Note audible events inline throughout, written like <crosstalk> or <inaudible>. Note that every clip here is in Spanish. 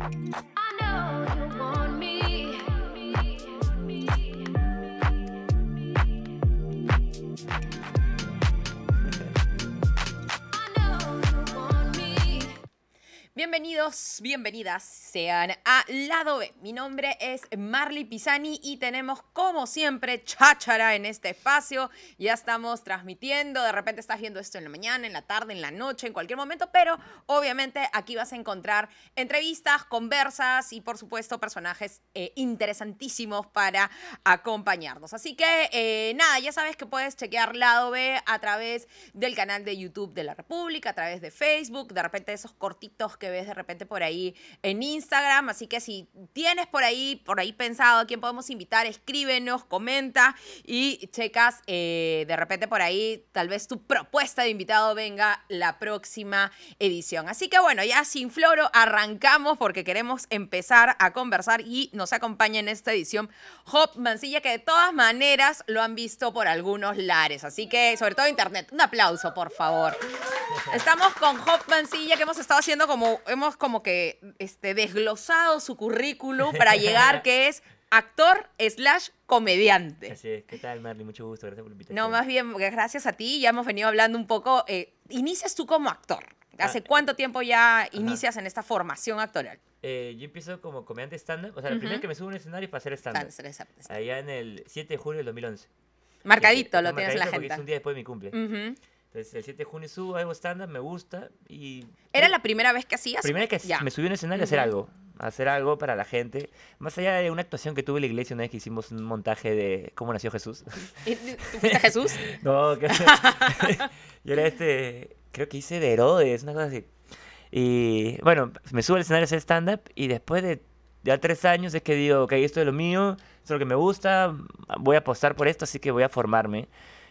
I know you want me. Bienvenidos, bienvenidas sean a Lado B. Mi nombre es Marley Pisani y tenemos como siempre cháchara en este espacio. Ya estamos transmitiendo, de repente estás viendo esto en la mañana, en la tarde, en la noche, en cualquier momento, pero obviamente aquí vas a encontrar entrevistas, conversas y por supuesto personajes eh, interesantísimos para acompañarnos. Así que eh, nada, ya sabes que puedes chequear Lado B a través del canal de YouTube de la República, a través de Facebook, de repente esos cortitos que ves de repente por ahí en Instagram. Así que si tienes por ahí, por ahí pensado a quién podemos invitar, escríbenos, comenta y checas eh, de repente por ahí, tal vez tu propuesta de invitado venga la próxima edición. Así que bueno, ya sin floro arrancamos porque queremos empezar a conversar y nos acompaña en esta edición Hop Mancilla, que de todas maneras lo han visto por algunos lares. Así que, sobre todo internet, un aplauso, por favor. Estamos con Hop Mancilla, que hemos estado haciendo como hemos como que este, desglosado su currículum <laughs> para llegar que es actor slash comediante. Así es. ¿Qué tal, Marley? Mucho gusto. Gracias por la invitación. No, más bien, gracias a ti. Ya hemos venido hablando un poco. Eh, inicias tú como actor. ¿Hace ah, cuánto tiempo ya inicias en esta formación actoral? Eh, yo empiezo como comediante stand-up. O sea, el -huh. la primera que me subo a un escenario es para hacer stand-up. Allá en el 7 de julio del 2011. Marcadito, lo tienes en la agenda. es un día después de mi cumple. Desde el 7 de junio subo, algo stand-up, me gusta y... ¿Era la primera vez que hacías? Primera que me subí a un escenario a hacer algo, a hacer algo para la gente. Más allá de una actuación que tuve en la iglesia una vez que hicimos un montaje de cómo nació Jesús. ¿Tú fuiste Jesús? <laughs> no, <laughs> yo era este, creo que hice de Herodes, una cosa así. Y bueno, me subo al escenario a hacer stand-up y después de ya tres años es que digo, ok, esto es lo mío, es lo que me gusta, voy a apostar por esto, así que voy a formarme.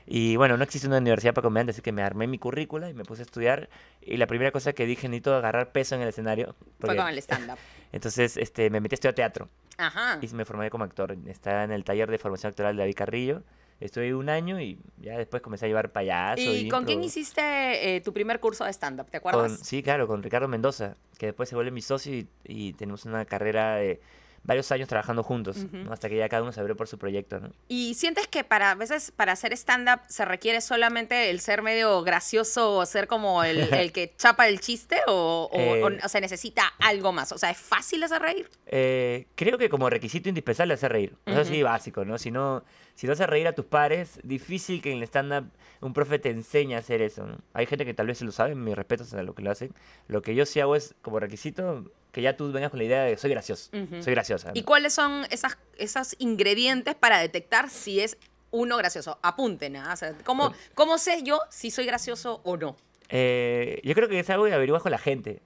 Y bueno, no existe una universidad para comediantes, así que me armé mi currícula y me puse a estudiar. Y la primera cosa que dije, necesito agarrar peso en el escenario. Fue con el stand-up. <laughs> Entonces este, me metí a estudiar teatro. Ajá. Y me formé como actor. Estaba en el taller de formación actoral de David Carrillo. Estuve un año y ya después comencé a llevar payaso. ¿Y, con quién hiciste eh, tu primer curso de stand-up? ¿Te acuerdas? sí, claro, con Ricardo Mendoza, que después se vuelve mi socio y tenemos una carrera de varios años trabajando juntos, hasta que ya cada uno se abrió por su proyecto. ¿no? ¿Y sientes que para a veces para hacer stand-up se requiere solamente el ser medio gracioso o ser como el, <laughs> el que chapa el chiste eh, o, o, se necesita algo más? O sea, ¿es fácil hacer reír? Eh, creo que como requisito indispensable hacer reír. Eso uh sí, básico, ¿no? Si, ¿no? si no haces reír a tus pares, difícil que en el stand-up un profe te enseñe a hacer eso. ¿no? Hay gente que tal vez se lo sabe, mis respetos a lo que lo hacen. Lo que yo sí hago es como requisito que ya tú vengas con la idea de soy gracioso, soy graciosa. ¿Y cuáles son esas, esas ingredientes para detectar si es uno gracioso? Apunten, ¿ah? ¿cómo, sé yo si soy gracioso o no? Eh, yo creo que es algo que averiguas con la gente.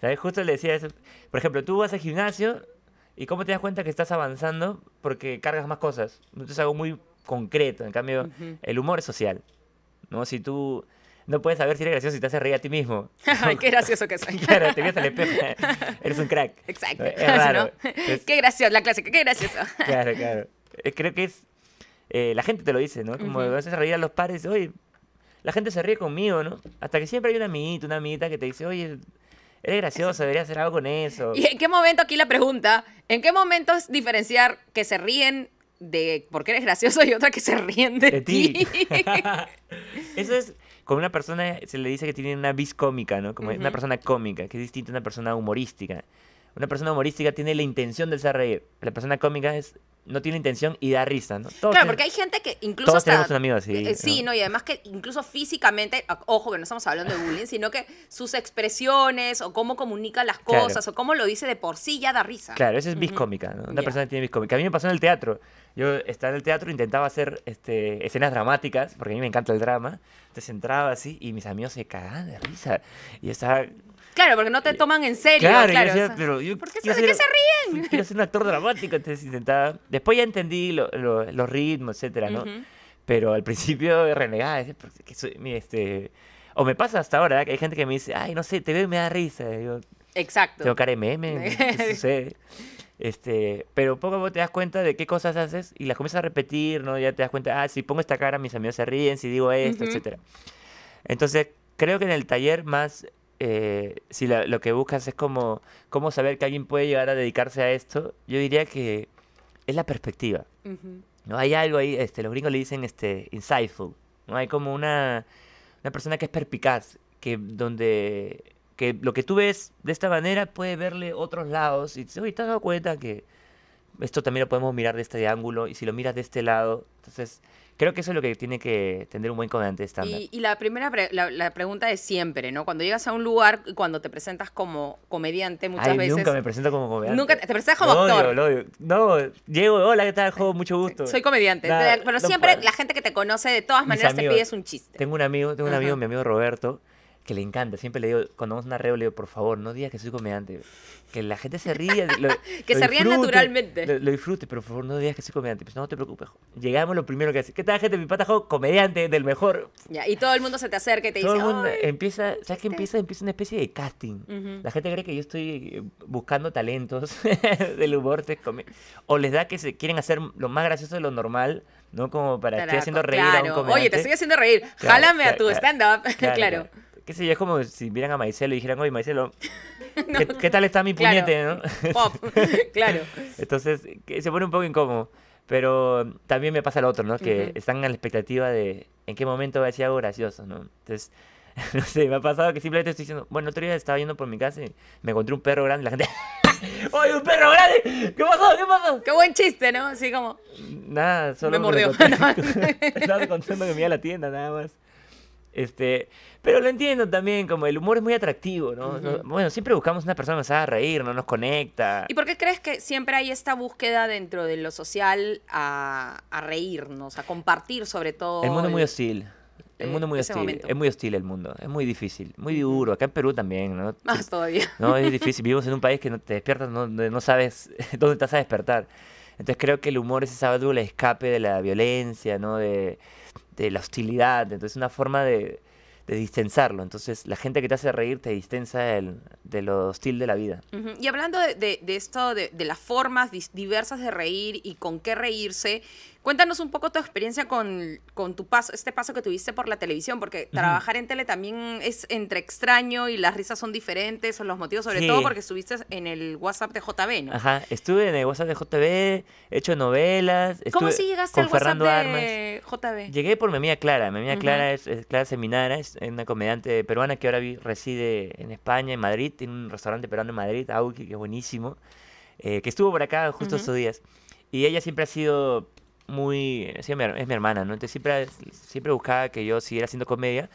¿Sabes? Justo le decía eso. Por ejemplo, tú vas al gimnasio y cómo te das cuenta que estás avanzando porque cargas más cosas. Entonces algo muy concreto. En cambio, el humor es social. ¿no? Si tú no puedes saber si eres gracioso si te haces reír a ti mismo. <laughs> Ay, qué gracioso que soy. claro, te miras al espejo. Eres un crack. Exacto. Es raro. Qué gracioso, la clásica, qué gracioso. claro, claro. Eh, creo que es. Eh, la gente te lo dice, ¿no? Como uh reír a los pares, oye, la gente se ríe conmigo, ¿no? Hasta que siempre hay una amiguita, una amiguita que te dice, oye, eres gracioso, deberías hacer algo con eso. ¿Y en qué momento, aquí la pregunta, en qué momento es diferenciar que se ríen de porque eres gracioso y otra que se ríen de, de ti? <laughs> eso es con una persona se le dice que tiene una vis cómica, ¿no? Como una persona cómica, que es distinta a una persona humorística. Una persona humorística tiene la intención de hacer reír. La persona cómica es no tiene intención y da risa, ¿no? claro, porque hay gente que incluso... Todos tenemos un amigo así. Eh, eh, sí, ¿no? y además que incluso físicamente, ojo que no estamos hablando de bullying, sino que sus expresiones o cómo comunica las cosas o cómo lo dice de por sí ya da risa. Claro, eso es biscómica, ¿no? Una persona que tiene biscómica. A mí me pasó en el teatro. Yo estaba en el teatro, intentaba hacer este, escenas dramáticas, porque a mí me encanta el drama. Entonces entraba así y mis amigos se cagaban de risa. Y estaba Claro, porque no te eh, toman en serio. Claro, claro. pero yo ¿Por qué, se, ríen? Yo <laughs> soy un actor dramático, entonces intentaba. Después ya entendí los ritmos, etcétera, ¿no? Pero al principio <laughs> renegaba, este, O me pasa hasta ahora, que hay gente que me dice, ay, no sé, te veo y me da risa. Exacto. Tengo cara de meme, ¿qué <laughs> Este, pero poco a poco te das cuenta de qué cosas haces y las comienzas a repetir, ¿no? Ya te das cuenta, ah, si pongo esta cara, mis amigos se ríen, si digo esto, etcétera. Entonces, creo que en el taller más eh, si lo que buscas es como cómo saber que alguien puede llegar a dedicarse a esto, yo diría que es la perspectiva. No hay algo ahí, este, los gringos le dicen este insightful. No hay como una, una persona que es perpicaz, que donde que lo que tú ves de esta manera puede verle otros lados y dices, uy, ¿te has dado cuenta que esto también lo podemos mirar de este ángulo y si lo miras de este lado?" Entonces, Creo que eso es lo que tiene que tener un buen comediante estándar. Y, y, la primera la, pregunta es siempre, ¿no? Cuando llegas a un lugar, cuando te presentas como comediante, muchas Ay, veces. Nunca me presento como comediante. Nunca te presentas como actor. No, llego, hola, ¿qué tal? Juego, mucho gusto. Soy comediante. pero siempre la gente que te conoce, de todas maneras, te pide un chiste. Tengo un amigo, tengo un amigo, mi amigo Roberto, que le encanta. Siempre le digo, cuando vamos a una reo, le digo, por favor, no digas que soy comediante que la gente se ría. <laughs> que se ría naturalmente. Lo, disfrute, pero por favor no digas que soy comediante. Pues, no te preocupes. Llegamos lo primero que hace. ¿Qué tal, gente? Mi pata, comediante del mejor. y todo el mundo se te acerca y te dice. El empieza, ¿Sabes qué empieza? Empieza una especie de casting. La gente cree que yo estoy eh, buscando talentos <laughs> del humor. o les da que se quieren hacer lo más gracioso de lo normal. No como para, estoy haciendo reír a un comediante. Oye, te estoy haciendo reír. Jálame a tu stand-up. <laughs> claro que sé yo, es como si vieran a Maicelo y dijeran, oye, Maicelo, <laughs> ¿qué, tal está mi puñete? ¿no? Pop, <laughs> claro. Entonces, se pone un poco incómodo. Pero también me pasa lo otro, ¿no? Que están a la expectativa de en qué momento va a decir algo gracioso, ¿no? Entonces, <laughs> no sé, me ha pasado que simplemente estoy diciendo, bueno, otro día estaba yendo por mi casa y me encontré un perro grande y la gente... ¡Oye, un perro grande! ¿Qué pasó? ¿Qué pasó? Qué buen chiste, ¿no? Así como. Nada, solo. Me mordió. estaba contando que me iba a la tienda, nada más. Este, pero lo entiendo también, como el humor es muy atractivo, ¿no? Bueno, siempre buscamos una persona que nos haga reír, no nos conecta. ¿Y por qué crees que siempre hay esta búsqueda dentro de lo social a, reírnos, a compartir sobre todo? El mundo es muy hostil. El mundo es muy hostil. Es muy hostil el mundo. Es muy difícil, muy duro. Acá en Perú también, ¿no? <laughs> Más todavía. No, es difícil. Vivimos en un país que no te despiertas, no, no sabes <laughs> dónde estás a despertar. Entonces creo que el humor es esa válvula escape de la violencia, ¿no? de la hostilidad, entonces una forma de, distensarlo. Entonces, la gente que te hace reír te distensa el, de lo hostil de la vida. Y hablando de, esto, de, de, las formas diversas de reír y con qué reírse, Cuéntanos un poco tu experiencia con, tu paso, este paso que tuviste por la televisión, porque trabajar en tele también es entre extraño y las risas son diferentes, son los motivos, sobre todo porque estuviste en el WhatsApp de JB, ¿no? Ajá, estuve en el WhatsApp de JB, he hecho novelas. ¿Cómo si llegaste al WhatsApp de JB? Llegué por mi amiga Clara, mi amiga Clara es, Clara Seminara, es una comediante peruana que ahora reside en España, en Madrid, tiene un restaurante peruano en Madrid, Auki, que es buenísimo, eh, que estuvo por acá justo estos días. Y ella siempre ha sido muy... Eh, es mi hermana, ¿no? Entonces siempre, eh, siempre buscaba que yo siguiera haciendo comedia.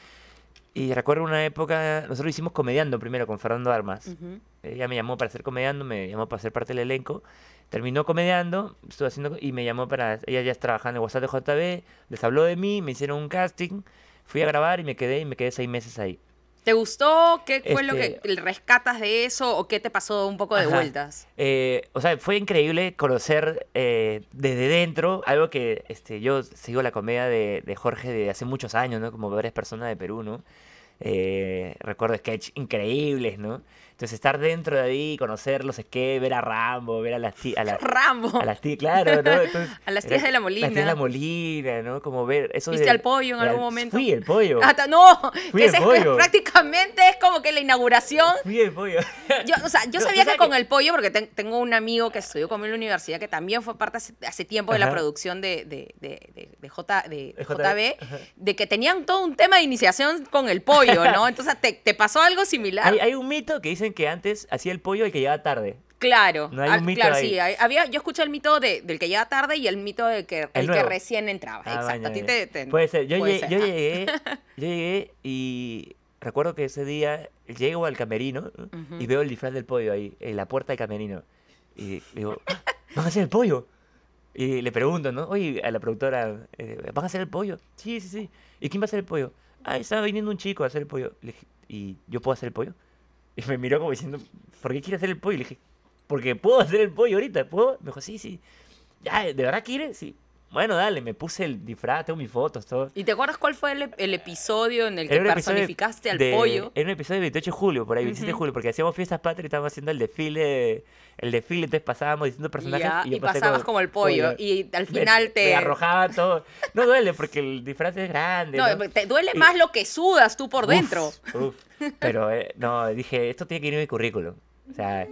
Y recuerdo una época, nosotros hicimos comediando primero con Fernando Armas. Ella me llamó para hacer comediando, me llamó para ser parte del elenco. Terminó comediando, estuvo haciendo y me llamó para... Ella ya trabajando en WhatsApp de JB, les habló de mí, me hicieron un casting, fui a grabar y me quedé y me quedé seis meses ahí. ¿Te gustó? ¿Qué fue lo que este, rescatas de eso o qué te pasó un poco de vueltas? Eh, o sea, fue increíble conocer eh, desde dentro algo que este, yo sigo la comedia de, Jorge de hace muchos años, ¿no? Como varias personas de Perú, ¿no? Eh, recuerdo sketch increíbles, ¿no? Entonces estar dentro de ahí, conocerlos, es que ver a Rambo, ver a las tías... <laughs> Rambo. A las tías, claro, <laughs> a las tías de la Molina. Las tías de la Molina, ¿no? Como ver... Eso Viste al pollo en algún momento. Fui el pollo. <laughs> Hasta, no, es, pollo. prácticamente es como que la inauguración... Fui el pollo. Yo, o sea, yo sabía que, con el pollo, porque tengo un amigo que estudió conmigo en la universidad, que también fue parte hace, tiempo de la producción de, de, de, JB, de que tenían todo un tema de iniciación con el pollo, ¿no? Entonces, ¿te, pasó algo similar? Hay, hay un mito que dice que antes hacía el pollo el que llegaba tarde. Claro, ah, claro, sí. había, yo escuché el mito de, del que llegaba tarde y el mito del que, el, que recién entraba. Ah, Exacto. a ti te, puede ser. Ah. <laughs> Yo, llegué, y recuerdo que ese día llego al camerino y veo el disfraz del pollo ahí, en la puerta del camerino. Y digo, ¿van a hacer el pollo? Y le pregunto, ¿no? Oye, a la productora, eh, ¿van a hacer el pollo? Sí, sí, sí. ¿Y quién va a hacer el pollo? Ah, estaba viniendo un chico a hacer el pollo. Y yo puedo hacer el pollo. Y me miró como diciendo, ¿por qué quiere hacer el pollo? Y le dije, porque puedo hacer el pollo ahorita, ¿puedo? Me dijo, sí, sí. Ya, ¿de verdad quiere? Sí. Bueno, dale, me puse el disfraz, tengo mis fotos, todo. ¿Y te acuerdas cuál fue el, episodio en el que personificaste al pollo? Era un episodio del 28 de julio, por ahí, 27 de julio, porque hacíamos fiestas patrias y estábamos haciendo el desfile, el desfile, entonces pasábamos diciendo personajes. y, pasabas como, el pollo, y al final te... Me arrojaba todo. No duele, porque el disfraz es grande. No, eh, te duele más lo que sudas tú por dentro. Uf. Pero, eh, no, dije, esto tiene que ir en mi currículum. O sea,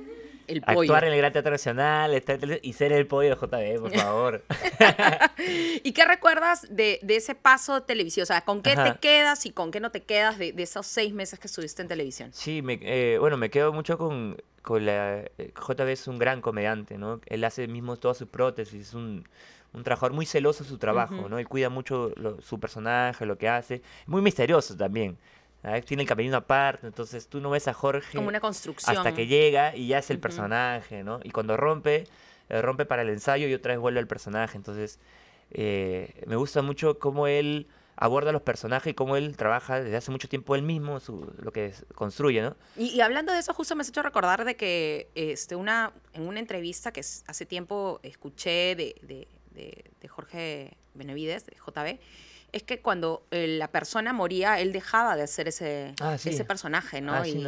Actuar en el Gran Teatro Nacional y ser el pollo de JB, por <laughs> favor. ¿Y qué recuerdas de, de ese paso televisivo? O sea, ¿con qué te quedas y con qué no te quedas de, esos seis meses que estuviste en televisión? Sí, eh, bueno, me quedo mucho con, con la... Eh, JB es un gran comediante, ¿no? Él hace mismo todas sus prótesis, es un, un trabajador muy celoso de su trabajo, ¿no? Él cuida mucho su personaje, lo que hace. Muy misterioso también. Tiene el camerino aparte, entonces tú no ves a Jorge. Hasta que llega y ya es el personaje, ¿no? Y cuando rompe, eh, rompe para el ensayo y otra vez vuelve al personaje. Entonces, eh, me gusta mucho cómo él aborda los personajes y cómo él trabaja desde hace mucho tiempo él mismo, lo que construye, ¿no? Y, hablando de eso, justo me has hecho recordar de que este, una, en una entrevista que hace tiempo escuché de, de, Jorge Benevides, de JB, es que cuando eh, la persona moría, él dejaba de ser ese, ah, ese personaje, ¿no? Ah, y,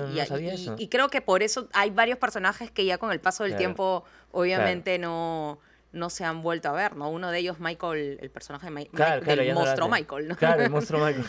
y, creo que por eso hay varios personajes que ya con el paso del tiempo, obviamente, no no se han vuelto a ver, ¿no? Uno de ellos, Michael, el personaje de Michael, claro, claro, del monstruo Michael, ¿no? Claro, el monstruo <laughs> Michael.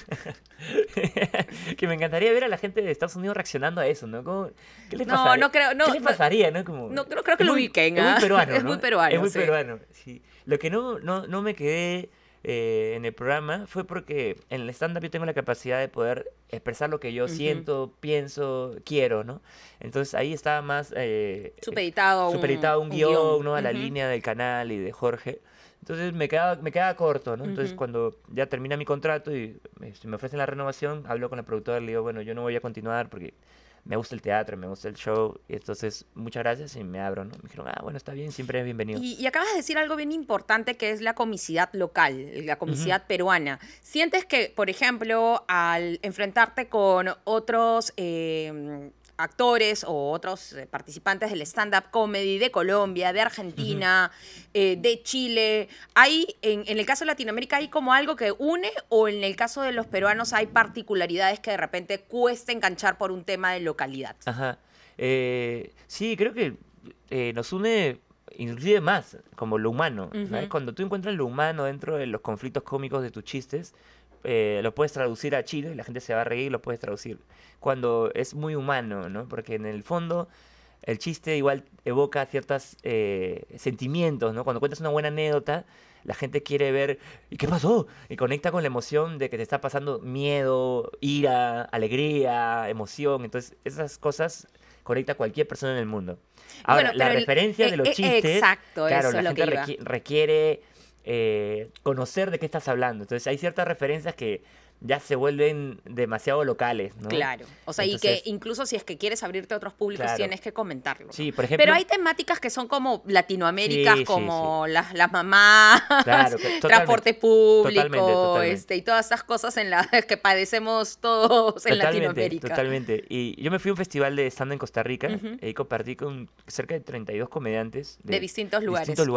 <laughs> que me encantaría ver a la gente de Estados Unidos reaccionando a eso, ¿no? ¿Qué les pasaría? No, no creo, ¿Qué les pasaría, no? Como, no creo, que lo ubiquen. Es ¿ah? <laughs> muy peruano, Es muy peruano, Es muy peruano, sí. Lo que no, no, no me quedé eh, en el programa fue porque en el stand-up yo tengo la capacidad de poder expresar lo que yo siento, pienso, quiero, ¿no? Entonces ahí estaba más... Eh, supeditado, supeditado un, guión, A la línea del canal y de Jorge. Entonces me quedaba, me quedaba corto, ¿no? Entonces cuando ya termina mi contrato y me, este, me ofrecen la renovación, hablo con la productora y le digo, bueno, yo no voy a continuar porque me gusta el teatro, me gusta el show, entonces muchas gracias y me abro, ¿no? Me dijeron, ah, bueno, está bien, siempre bienvenido. Y, acabas de decir algo bien importante que es la comicidad local, la comicidad peruana. ¿Sientes que, por ejemplo, al enfrentarte con otros eh, actores o otros eh, participantes del stand-up comedy de Colombia, de Argentina, eh, de Chile. ¿Hay, en, el caso de Latinoamérica, hay como algo que une o en el caso de los peruanos hay particularidades que de repente cuesta enganchar por un tema de localidad? Ajá. Eh, sí, creo que nos une inclusive más como lo humano. Cuando tú encuentras lo humano dentro de los conflictos cómicos de tus chistes, eh, lo puedes traducir a Chile, la gente se va a reír, lo puedes traducir. Cuando es muy humano, ¿no? Porque en el fondo el chiste igual evoca ciertos eh, sentimientos, ¿no? Cuando cuentas una buena anécdota, la gente quiere ver, ¿y qué pasó? Y conecta con la emoción de que te está pasando miedo, ira, alegría, emoción. Entonces, esas cosas conecta a cualquier persona en el mundo. Ahora, la referencia e de los e chistes, exacto, claro, la gente requiere eh, conocer de qué estás hablando. Entonces hay ciertas referencias que ya se vuelven demasiado locales, ¿no? Claro. O sea, y que incluso si es que quieres abrirte a otros públicos, tienes que comentarlo. Sí, por ejemplo. Pero hay temáticas que son como Latinoamérica, como Las, mamás, <laughs> transporte público, este, y todas esas cosas en las que padecemos todos en Latinoamérica. Totalmente. Y yo me fui a un festival de stand en Costa Rica y compartí con cerca de 32 comediantes de, distintos lugares. Distintos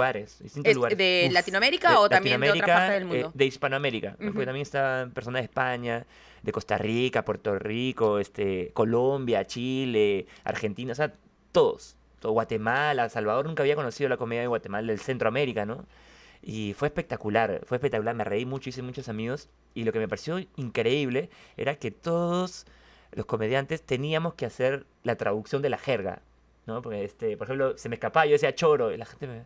Distintos lugares. ¿De Latinoamérica o también de otra parte del mundo? Eh, de Hispanoamérica. Porque también están personas España, de Costa Rica, Puerto Rico, este, Colombia, Chile, Argentina, o sea, todos. Guatemala, Salvador, nunca había conocido la comedia de Guatemala, del Centroamérica, ¿no? Y fue espectacular, fue espectacular, me reí mucho, hice muchos amigos. Y lo que me pareció increíble era que todos los comediantes teníamos que hacer la traducción de la jerga, ¿no? Porque, este, por ejemplo, se me escapaba, yo decía choro, y la gente me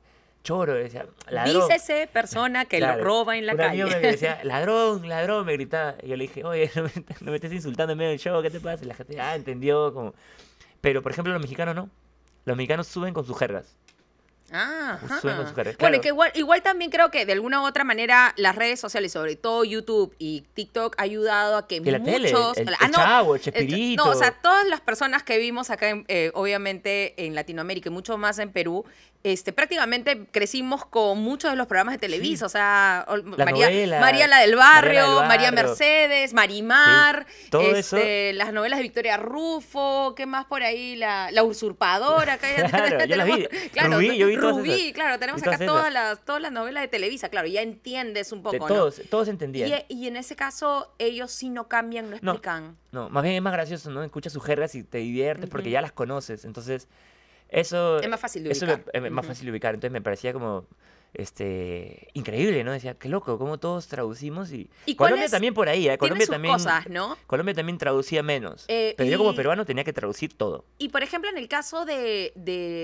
choro, decía, ladrón. esa persona que lo roba en la calle. Amigo me decía, <laughs> ladrón, ladrón, me gritaba. Y yo le dije, oye, <laughs> no me, estés insultando en medio del show, ¿qué te pasa? Y la gente, ah, entendió. Como... Pero, por ejemplo, los mexicanos no. Los mexicanos suben con sus jergas. Ah, suben con sus Bueno, que igual, igual también creo que de alguna u otra manera las redes sociales, sobre todo YouTube y TikTok, ha ayudado a que muchos. el, ah, no, Chavo, el Chespirito. no, o sea, todas las personas que vimos acá, eh, obviamente en Latinoamérica y mucho más en Perú, este, prácticamente crecimos con muchos de los programas de Televisa, o sea, María, la del barrio, María, Mercedes, Marimar, este, las novelas de Victoria Rufo, ¿qué más por ahí? La, la usurpadora, claro, vi. todas claro, tenemos acá todas las, novelas de Televisa, claro, ya entiendes un poco. todos, todos entendían. Y, en ese caso, ellos sí no cambian, no explican. No, más bien es más gracioso, ¿no? Escuchas sus jergas y te diviertes porque ya las conoces, entonces... Eso, es más fácil de ubicar. Eh, más fácil de ubicar. Entonces me parecía como este, increíble, ¿no? Decía, qué loco, cómo todos traducimos y, Colombia también por ahí, ¿eh? Colombia también, ¿no? Colombia también traducía menos, eh, pero yo como peruano tenía que traducir todo. Y por ejemplo, en el caso de,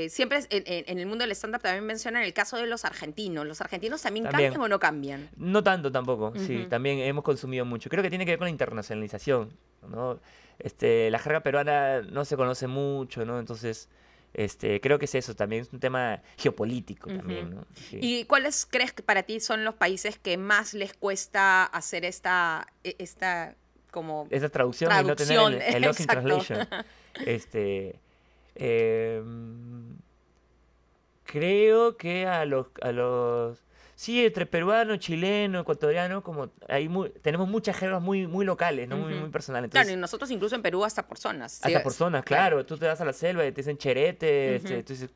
siempre en, el mundo del stand-up también mencionan el caso de los argentinos, ¿los argentinos también, cambian o no cambian? No tanto tampoco, sí, también hemos consumido mucho. Creo que tiene que ver con la internacionalización, ¿no? Este, la jerga peruana no se conoce mucho, ¿no? Entonces este, creo que es eso también, es un tema geopolítico también. ¿Y cuáles crees que para ti son los países que más les cuesta hacer esta, e, esta como... Esta traducción, no tener el, el <laughs> Este, em, creo que a los, a los Sí, entre peruano, chileno, ecuatoriano, como hay tenemos muchas jergas muy, muy locales, ¿no? muy, muy personales. claro, y nosotros incluso en Perú hasta por zonas. Hasta por zonas, claro. Tú te vas a la selva y te dicen cherete, este, tú dices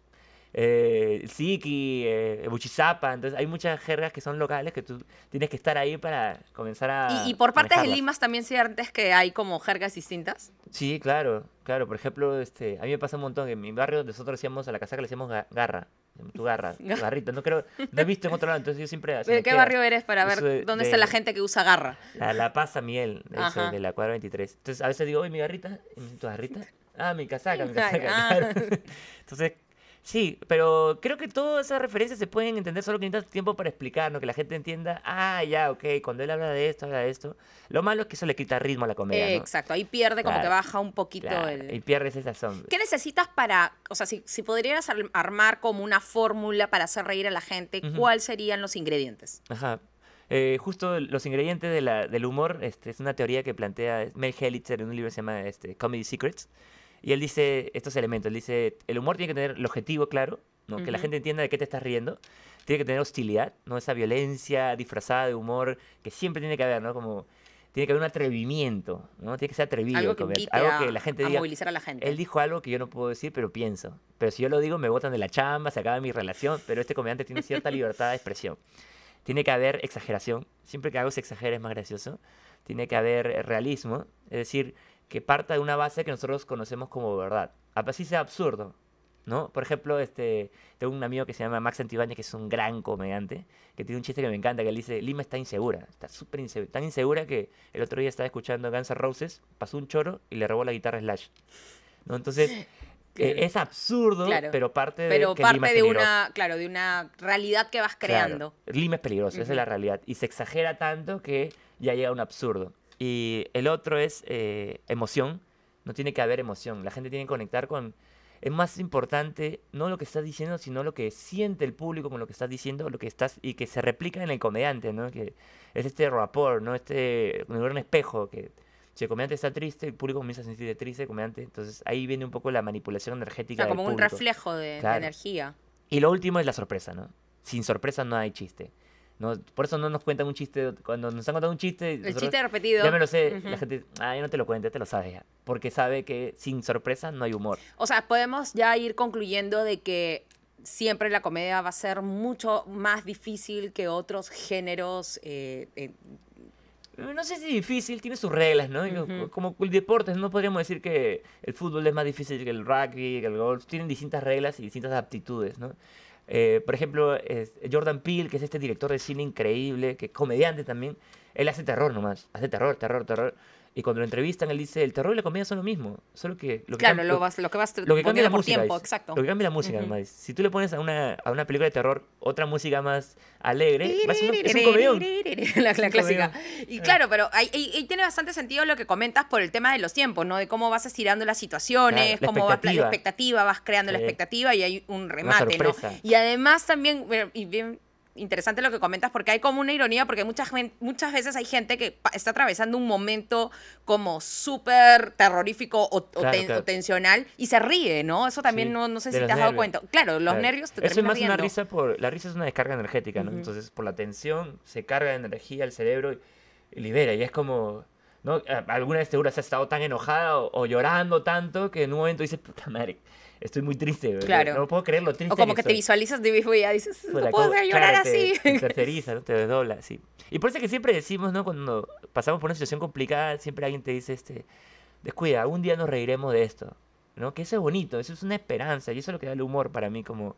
eh, Siki, eh, Buchizapa. Entonces, hay muchas jergas que son locales que tú tienes que estar ahí para comenzar a. Y, por partes de Limas también antes que hay como jergas distintas. Sí, claro, claro. Por ejemplo, este, a mí me pasa un montón. que En mi barrio, nosotros decíamos a la casaca le decíamos garra tu garra, tu <laughs> garrita. No creo, no he visto en otro lado, entonces yo siempre. ¿De qué barrio eres para ver dónde está la gente que usa garra? La, la Paz a Miel, de la cuadra 23. Entonces a veces digo, oye, mi garrita, ¿Tu garrita. <laughs> Ah, mi casaca, mi casaca. Ah. <laughs> Entonces Sí, pero creo que todas esas referencias se pueden entender, solo que necesitas tiempo para explicarnos, que la gente entienda, ah, ya, ok, cuando él habla de esto, habla de esto. Lo malo es que eso le quita ritmo a la comedia. Exacto, ahí pierde como que baja un poquito claro, el... Y pierdes esa sombra. ¿Qué necesitas para, o sea, si, podrías armar como una fórmula para hacer reír a la gente, ¿cuáles serían los ingredientes? Ajá. Eh, justo los ingredientes del humor este, es una teoría que plantea Mel Helitzer en un libro que se llama este, Comedy Secrets y él dice estos elementos. Él dice, el humor tiene que tener el objetivo claro, ¿no? que la gente entienda de qué te estás riendo. Tiene que tener hostilidad, ¿no? Esa violencia disfrazada de humor que siempre tiene que haber, ¿no? Como tiene que haber un atrevimiento, ¿no? Tiene que ser atrevido. Algo que, la gente a movilizar a la gente. Él dijo algo que yo no puedo decir, pero pienso. Pero si yo lo digo, me botan de la chamba, se acaba mi relación, pero este comediante tiene cierta libertad de expresión. Tiene que haber exageración. Siempre que algo se exagera es más gracioso. Tiene que haber realismo. Es decir, que parta de una base que nosotros conocemos como verdad. sí sea absurdo, ¿no? Por ejemplo, este, tengo un amigo que se llama Max Antibáñez, que es un gran comediante, que tiene un chiste que me encanta, que él dice, Lima está insegura, está súper insegura, tan insegura que el otro día estaba escuchando Guns N' Roses, pasó un choro y le robó la guitarra Slash. ¿No? Entonces, <laughs> e, es absurdo, pero parte de, de una, claro, de una realidad que vas creando. Lima es peligroso, esa es la realidad. Y se exagera tanto que ya llega a un absurdo. Y el otro es eh, emoción. No tiene que haber emoción. La gente tiene que conectar con... Es más importante no lo que estás diciendo, sino lo que siente el público con lo que estás diciendo, lo que estás y que se replica en el comediante, ¿no? Que es este rapport, ¿no? Este un espejo que si el comediante está triste, el público comienza a sentirse triste, el comediante. Entonces ahí viene un poco la manipulación energética. O sea, como un reflejo de, de energía. Y lo último es la sorpresa, ¿no? Sin sorpresa no hay chiste por eso no nos cuentan un chiste. Cuando nos han contado un chiste. El chiste repetido. Ya me lo sé. La gente. Ah, ya no te lo cuente, te lo sabes Porque sabe que sin sorpresa no hay humor. O sea, podemos ya ir concluyendo de que siempre la comedia va a ser mucho más difícil que otros géneros. Eh, no sé si difícil, tiene sus reglas, ¿no? Como el deporte, no podríamos decir que el fútbol es más difícil que el rugby, que el golf, tienen distintas reglas y distintas aptitudes, ¿no? Eh, por ejemplo, Jordan Peele, que es este director de cine increíble, que es comediante también, él hace terror nomás, hace terror, terror, terror. Y cuando lo entrevistan, él dice, el terror y la comedia son lo mismo, solo que... Lo que claro, lo, que vas cambia la música, exacto. Lo que cambia la música, además. Si tú le pones a una, a una película de terror otra música más alegre, es un comedión. <laughs> la, clásica. Y ah. claro, pero ahí, tiene bastante sentido lo que comentas por el tema de los tiempos, ¿no? De cómo vas estirando las situaciones, cómo vas la expectativa, vas creando la expectativa y hay un remate, ¿no? Y además también, y bien, interesante lo que comentas porque hay como una ironía, porque muchas, muchas veces hay gente que está atravesando un momento como súper terrorífico o, tensional y se ríe, ¿no? Eso también no, sé si te has dado cuenta. Claro, los nervios te Eso es más una risa por... La risa es una descarga energética, ¿no? Entonces, por la tensión, se carga energía el cerebro y, libera. Y es como... ¿no? Alguna vez te has estado tan enojada o, o, llorando tanto que en un momento dices, puta madre, estoy muy triste, claro. no puedo creer lo triste. O como que, te visualizas de y dices, no puedo llorar así. Te, <laughs> te desdobla, sí. Y por eso es que siempre decimos, ¿no? Cuando pasamos por una situación complicada, siempre alguien te dice, este, descuida, algún día nos reiremos de esto, ¿no? Que eso es bonito, eso es una esperanza y eso es lo que da el humor para mí, como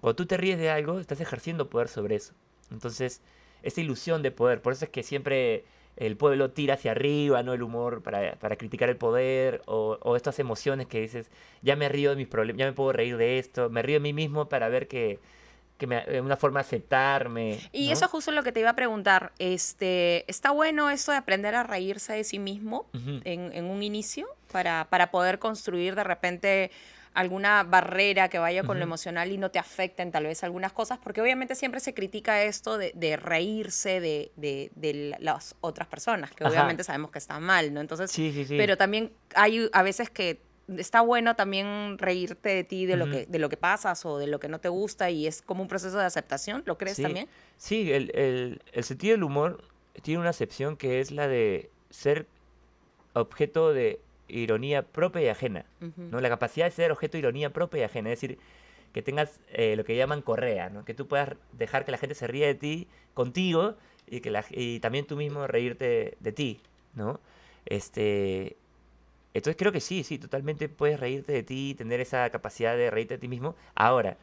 cuando tú te ríes de algo, estás ejerciendo poder sobre eso. Entonces, esa ilusión de poder, por eso es que siempre el pueblo tira hacia arriba, ¿no? El humor para, criticar el poder o, estas emociones que dices, ya me río de mis problemas, ya me puedo reír de esto, me río de mí mismo para ver que, que eh, una forma de aceptarme. Y eso es justo lo que te iba a preguntar. Este, ¿Está bueno eso de aprender a reírse de sí mismo en, un inicio para, para poder construir de repente alguna barrera que vaya con lo emocional y no te afecten tal vez algunas cosas, porque obviamente siempre se critica esto de, reírse de, las otras personas, que obviamente sabemos que está mal, ¿no? Entonces, sí, sí, sí. pero también hay a veces que está bueno también reírte de ti, de, lo que, de lo que pasas o de lo que no te gusta y es como un proceso de aceptación, ¿lo crees también? Sí, el, el, sentido del humor tiene una acepción que es la de ser objeto de ironía propia y ajena. ¿no? La capacidad de ser objeto de ironía propia y ajena. Es decir, que tengas eh, lo que llaman correa, ¿no? que tú puedas dejar que la gente se ríe de ti contigo y, que la, también tú mismo reírte de, ti. ¿no? Este, entonces creo que sí, sí, totalmente puedes reírte de ti, y tener esa capacidad de reírte de ti mismo. Ahora,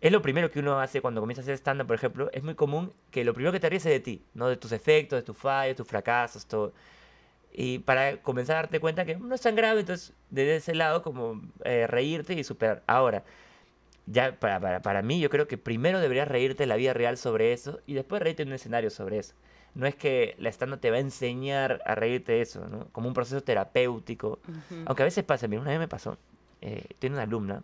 es lo primero que uno hace cuando comienza a hacer stand-up, por ejemplo, es muy común que lo primero que te ríes es de ti, ¿no? De tus efectos, de tus fallos, tus fracasos, todo y para comenzar a darte cuenta que no es tan grave, entonces desde ese lado como eh, reírte y superar. Ahora, ya para, para, para, mí yo creo que primero deberías reírte en la vida real sobre eso y después reírte en un escenario sobre eso. No es que la estando te va a enseñar a reírte de eso, ¿no? Como un proceso terapéutico. Aunque a veces pasa, mira, una vez me pasó, eh, tiene una alumna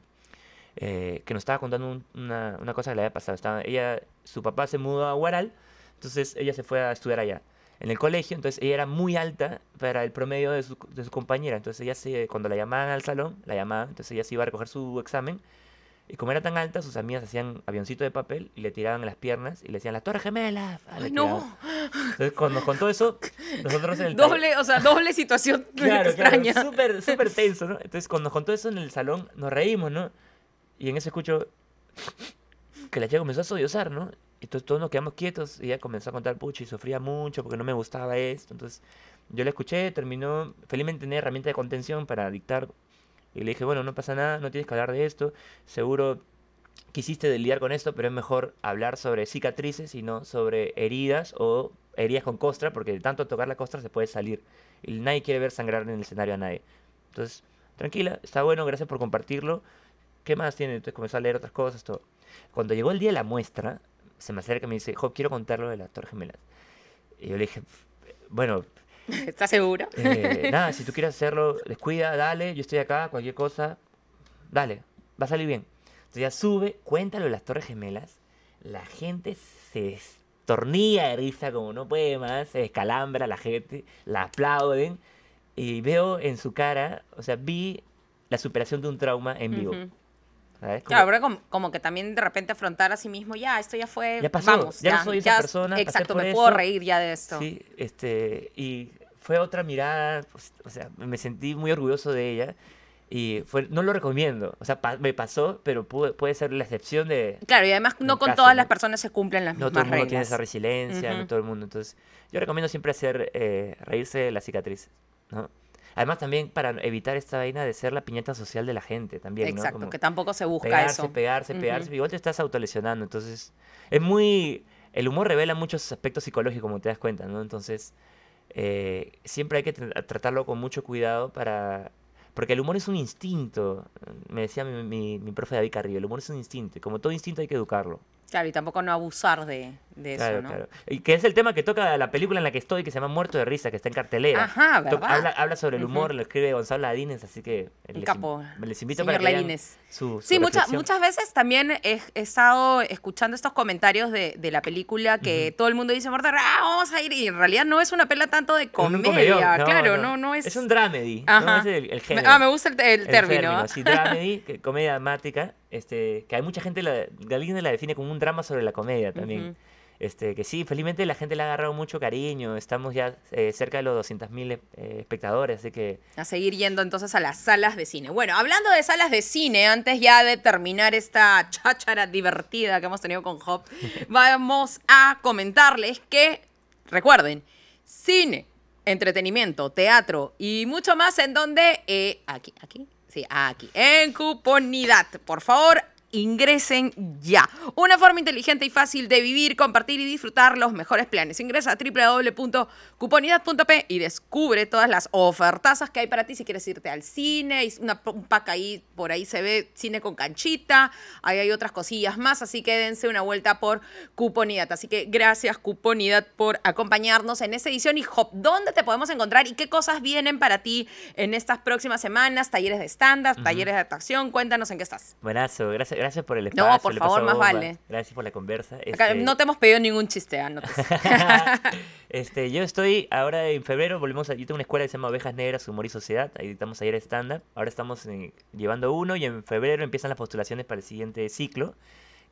eh, que nos estaba contando una, una, cosa que le había pasado. Estaba, ella, su papá se mudó a Guaral, entonces ella se fue a estudiar allá en el colegio, entonces ella era muy alta para el promedio de su, compañera, entonces ella se, cuando la llamaban al salón, la llamaban, entonces ella se iba a recoger su examen, y como era tan alta, sus amigas hacían avioncito de papel y le tiraban las piernas y le decían, la torre gemela. Ah, Ay, no. Entonces, cuando nos contó eso, <laughs> nosotros en el... Doble, o sea, doble situación <laughs> extraña. súper, <laughs> tenso, ¿no? Entonces, cuando nos contó eso en el salón, nos reímos, ¿no? Y en ese escucho que la chica comenzó a sollozar, ¿no? Entonces todos nos quedamos quietos y ella comenzó a contar, pucha, y sufría mucho porque no me gustaba esto. Entonces yo la escuché, terminó, felizmente tenía herramienta de contención para dictar. Y le dije, bueno, no pasa nada, no tienes que hablar de esto, seguro quisiste lidiar con esto, pero es mejor hablar sobre cicatrices y no sobre heridas o heridas con costra, porque de tanto tocar la costra se puede salir. Y nadie quiere ver sangrar en el escenario a nadie. Entonces, tranquila, está bueno, gracias por compartirlo. ¿Qué más tiene? Entonces comenzó a leer otras cosas, todo. Cuando llegó el día de la muestra, se me acerca y me dice, Job, quiero contar lo de las Torres Gemelas. Y yo le dije, bueno... <laughs> ¿Estás seguro? Eh, nada, si tú quieres hacerlo, descuida, dale, yo estoy acá, cualquier cosa, dale, va a salir bien. Entonces ya sube, cuéntalo de las Torres Gemelas, la gente se estornilla de risa como no puede más, se descalambra la gente, la aplauden, y veo en su cara, o sea, vi la superación de un trauma en vivo. ¿Eh? claro, pero como, que también de repente afrontar a sí mismo, ya, esto ya fue, ya pasamos vamos, ya, soy ya, persona. Exacto, me puedo reír ya de esto. Sí, este, y fue otra mirada, pues, o sea, me sentí muy orgulloso de ella. Y fue, no lo recomiendo. O sea, me pasó, pero puede ser la excepción de. Claro, y además no con todas las personas se cumplen las mismas reglas. No todo el mundo tiene esa resiliencia, en no todo el mundo. Entonces, yo recomiendo siempre hacer eh, reírse de la cicatriz, ¿no? Además, también para evitar esta vaina de ser la piñata social de la gente también. Exacto, ¿no? que tampoco se busca eso. Pegarse, pegarse, pegarse. Igual te estás autolesionando. Entonces, es muy. El humor revela muchos aspectos psicológicos, como te das cuenta, ¿no? Entonces, eh, siempre hay que tratarlo con mucho cuidado para. Porque el humor es un instinto. Me decía mi, mi, mi profe David Carrillo, el humor es un instinto. Y como todo instinto hay que educarlo. Claro, y tampoco no abusar de de eso, ¿no? Y que es el tema que toca la película en la que estoy, que se llama Muerto de Risa, que está en cartelera. habla, sobre el humor, lo escribe Gonzalo Ladines, así que les, Capo. les invito a para que su, Sí, muchas muchas veces también he, estado escuchando estos comentarios de, la película que todo el mundo dice, Muerto de Risa, ah, vamos a ir, y en realidad no es una pela tanto de comedia, claro, no. no. es... Es un dramedy, ah, me gusta el, término. <laughs> Sí, dramedy, comedia dramática, este, que hay mucha gente, la, la define como un drama sobre la comedia también. Este, que sí, felizmente la gente le ha agarrado mucho cariño. Estamos ya eh, cerca de los 200.000 eh, espectadores, así que... A seguir yendo entonces a las salas de cine. Bueno, hablando de salas de cine, antes ya de terminar esta cháchara divertida que hemos tenido con Hop, <laughs> vamos a comentarles que, recuerden, cine, entretenimiento, teatro y mucho más en donde... Eh, aquí, aquí, sí, aquí, en Cuponidad. Por favor, Ingresen ya. Una forma inteligente y fácil de vivir, compartir y disfrutar los mejores planes. Ingresa a www.cuponidad.p y descubre todas las ofertazas que hay para ti si quieres irte al cine. Una, un pack ahí, por ahí se ve cine con canchita. Ahí hay otras cosillas más, así que dense una vuelta por Cuponidad. Así que gracias Cuponidad por acompañarnos en esta edición. Y Hop, ¿dónde te podemos encontrar y qué cosas vienen para ti en estas próximas semanas? Talleres de stand-up, talleres de atracción. Cuéntanos en qué estás. Buenazo, gracias gracias por el espacio. No, por favor, más vale. Gracias por la conversa. Este no te hemos pedido ningún chiste, ah, <laughs> este, yo estoy ahora en febrero, volvemos a, yo tengo una escuela que se llama Ovejas Negras, Humor y Sociedad, ahí estamos ayer estándar ahora estamos llevando uno y en febrero empiezan las postulaciones para el siguiente ciclo.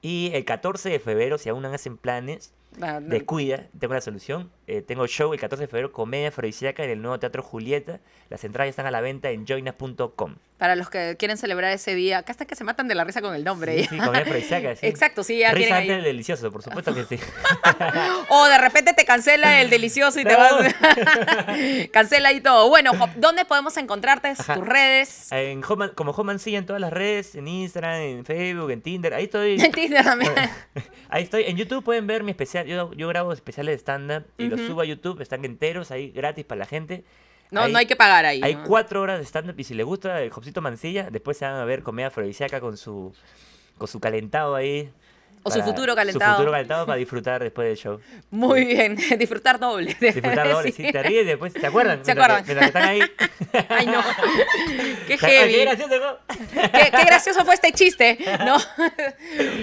Y el 14 de febrero, si aún no hacen planes, Ah, Descuida, tengo la solución. Eh, tengo show el 14 de febrero, comedia afrodisíaca en el nuevo Teatro Julieta. Las entradas están a la venta en joinas.com. Para los que quieren celebrar ese día, acá hasta que se matan de la risa con el nombre. Sí, comedia afrodisíaca. <laughs> Exacto, sí, ya Risa del delicioso, por supuesto que sí. <laughs> o de repente te cancela el delicioso y te vas. <laughs> cancela y todo. Bueno, ¿dónde podemos encontrarte? Tus redes. En como Homan sí, en todas las redes, en Instagram, en Facebook, en Tinder. Ahí estoy. En Tinder también. Ahí estoy. En YouTube pueden ver mi especial yo, grabo especiales de stand-up y los subo a YouTube, están enteros ahí gratis para la gente. No, no hay que pagar ahí. Hay cuatro horas de stand-up y si les gusta el Jopsito Mancilla, después se van a ver Comida afrodisíaca con su, con su calentado ahí. O su futuro calentado. Su futuro calentado para disfrutar después del show. Muy bien, <laughs> disfrutar doble. <laughs> Disfrutar doble, <laughs> sí. Te ríes después, ¿se acuerdan? Se acuerdan. están ahí. Ay, no. Qué heavy. Qué gracioso, fue este chiste, ¿no?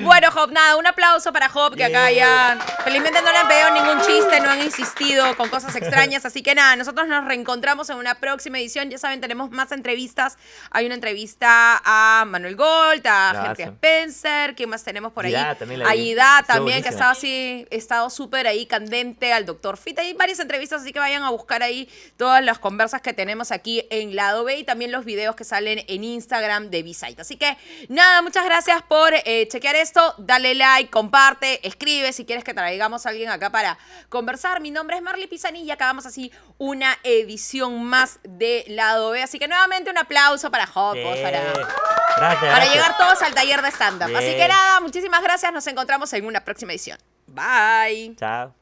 bueno, Hop, nada, un aplauso para Hop que acá ya... Felizmente no le han pedido ningún chiste, no han insistido con cosas extrañas. Así que nada, nosotros nos reencontramos en una próxima edición. Ya saben, tenemos más entrevistas. Hay una entrevista a Manuel Gold, a Spencer. ¿Qué más tenemos por ahí? Ya, Aida también, que estaba así, estado súper ahí candente, al doctor Fit. Hay varias entrevistas, así que vayan a buscar ahí todas las conversas que tenemos aquí en Lado B y también los videos que salen en Instagram de B-Site. Así que nada, muchas gracias por eh, chequear esto. Dale like, comparte, escribe si quieres que traigamos a alguien acá para conversar. Mi nombre es Marley Pisani y acabamos así una edición más de Lado B. Así que nuevamente un aplauso para Jocos, para, llegar todos al taller de stand-up. Así que nada, muchísimas gracias nos encontramos en una próxima edición. Bye. Chao.